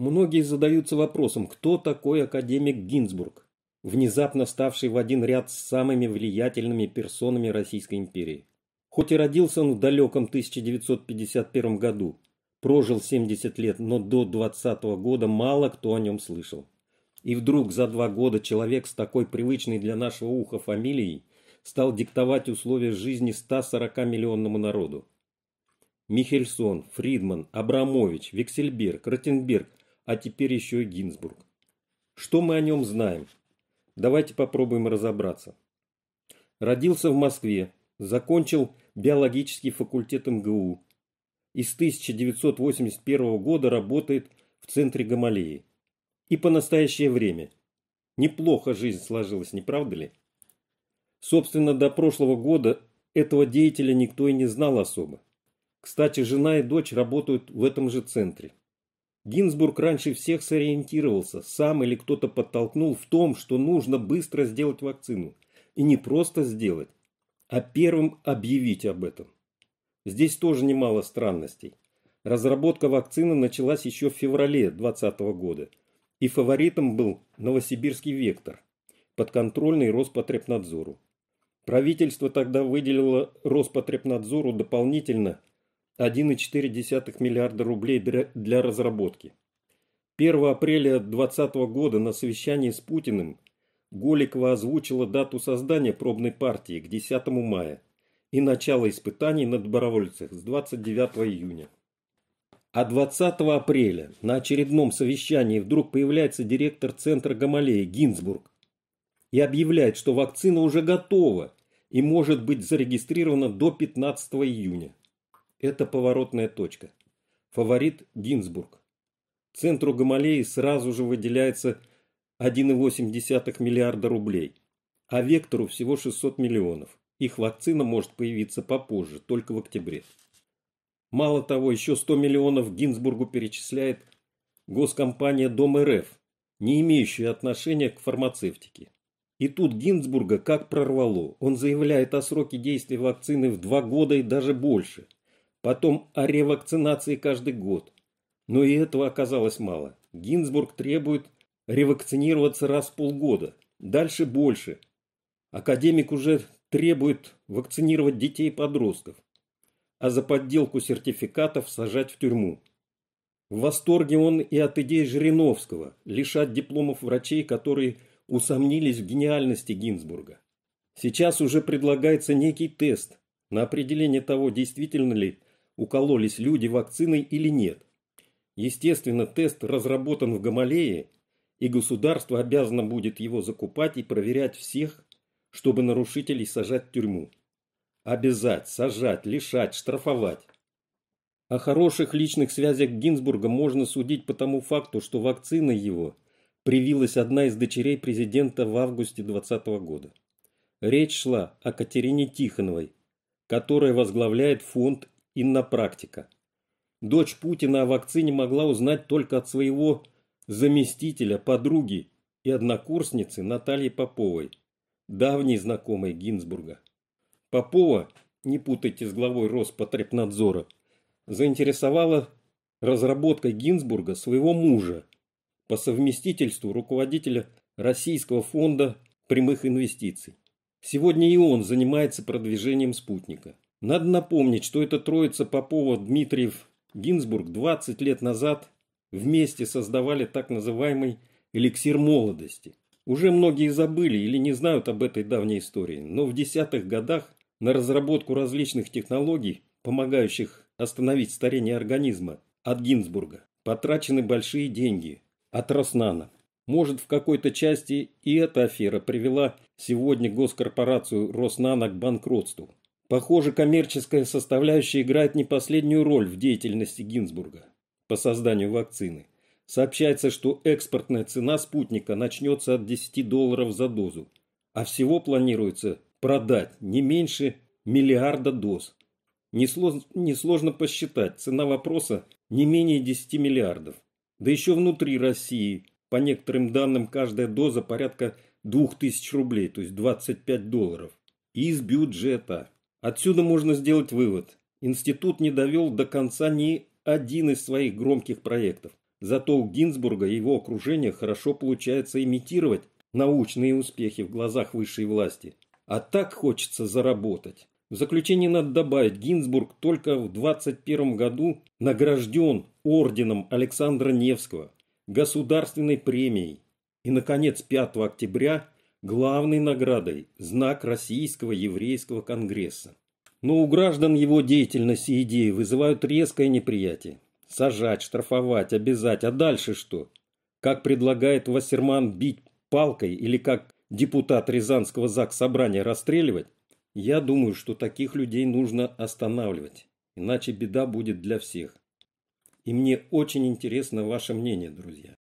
Многие задаются вопросом, кто такой академик Гинзбург, внезапно ставший в один ряд с самыми влиятельными персонами Российской империи. Хоть и родился он в далеком 1951 году, прожил 70 лет, но до 20 года мало кто о нем слышал. И вдруг за два года человек с такой привычной для нашего уха фамилией стал диктовать условия жизни 140-миллионному народу. Михельсон, Фридман, Абрамович, Вексельберг, Ротенберг – а теперь еще и Гинзбург. Что мы о нем знаем? Давайте попробуем разобраться. Родился в Москве, закончил биологический факультет МГУ и с 1981 года работает в центре Гамалеи. И по настоящее время. Неплохо жизнь сложилась, не правда ли? Собственно, до прошлого года этого деятеля никто и не знал особо. Кстати, жена и дочь работают в этом же центре. Гинзбург раньше всех сориентировался, сам или кто-то подтолкнул в том, что нужно быстро сделать вакцину. И не просто сделать, а первым объявить об этом. Здесь тоже немало странностей. Разработка вакцины началась еще в феврале 2020 года, и фаворитом был новосибирский вектор, подконтрольный Роспотребнадзору. Правительство тогда выделило Роспотребнадзору дополнительно 1,4 миллиарда рублей для разработки. 1 апреля 2020 года на совещании с Путиным Голикова озвучила дату создания пробной партии к 10 мая и начало испытаний на добровольцах с 29 июня. А 20 апреля на очередном совещании вдруг появляется директор Центра Гамалея Гинзбург и объявляет, что вакцина уже готова и может быть зарегистрирована до 15 июня. Это поворотная точка. Фаворит Гинзбург. Центру Гамалеи сразу же выделяется 1,8 миллиарда рублей, а Вектору всего 600 миллионов. Их вакцина может появиться попозже, только в октябре. Мало того, еще 100 миллионов Гинзбургу перечисляет госкомпания Дом РФ, не имеющая отношения к фармацевтике. И тут Гинзбурга как прорвало. Он заявляет о сроке действия вакцины в два года и даже больше – потом о ревакцинации каждый год. Но и этого оказалось мало. Гинзбург требует ревакцинироваться раз в полгода, дальше больше. Академик уже требует вакцинировать детей и подростков, а за подделку сертификатов сажать в тюрьму. В восторге он и от идей Жириновского лишать дипломов врачей, которые усомнились в гениальности Гинзбурга. Сейчас уже предлагается некий тест на определение того, действительно ли укололись люди вакциной или нет. Естественно, тест разработан в Гамалее, и государство обязано будет его закупать и проверять всех, чтобы нарушителей сажать в тюрьму. Обязать, сажать, лишать, штрафовать. О хороших личных связях Гинзбурга можно судить по тому факту, что вакциной его привилась одна из дочерей президента в августе 2020 года. Речь шла о Катерине Тихоновой, которая возглавляет фонд иннопрактика. Дочь Путина о вакцине могла узнать только от своего заместителя, подруги и однокурсницы Натальи Поповой, давней знакомой Гинзбурга. Попова, не путайте с главой Роспотребнадзора, заинтересовала разработкой Гинзбурга своего мужа, по совместительству руководителя Российского фонда прямых инвестиций. Сегодня и он занимается продвижением спутника. Надо напомнить, что эта троица Попова, Дмитриев, Гинзбург 20 лет назад вместе создавали так называемый эликсир молодости. Уже многие забыли или не знают об этой давней истории, но в десятых годах на разработку различных технологий, помогающих остановить старение организма от Гинзбурга, потрачены большие деньги от Роснана. Может, в какой-то части и эта афера привела сегодня госкорпорацию Роснана к банкротству. Похоже, коммерческая составляющая играет не последнюю роль в деятельности Гинзбурга по созданию вакцины. Сообщается, что экспортная цена спутника начнется от 10 долларов за дозу, а всего планируется продать не меньше миллиарда доз. Несложно, посчитать, цена вопроса не менее 10 миллиардов. Да еще внутри России, по некоторым данным, каждая доза порядка 2000 рублей, то есть 25 долларов. Из бюджета. Отсюда можно сделать вывод. Институт не довел до конца ни один из своих громких проектов. Зато у Гинзбурга и его окружения хорошо получается имитировать научные успехи в глазах высшей власти. А так хочется заработать. В заключение надо добавить, Гинзбург только в 21 году награжден орденом Александра Невского, государственной премией. И, наконец, 5 октября главной наградой – знак Российского еврейского конгресса. Но у граждан его деятельность и идеи вызывают резкое неприятие. Сажать, штрафовать, обязать, а дальше что? Как предлагает Вассерман бить палкой или как депутат Рязанского ЗАГС собрания расстреливать? Я думаю, что таких людей нужно останавливать, иначе беда будет для всех. И мне очень интересно ваше мнение, друзья.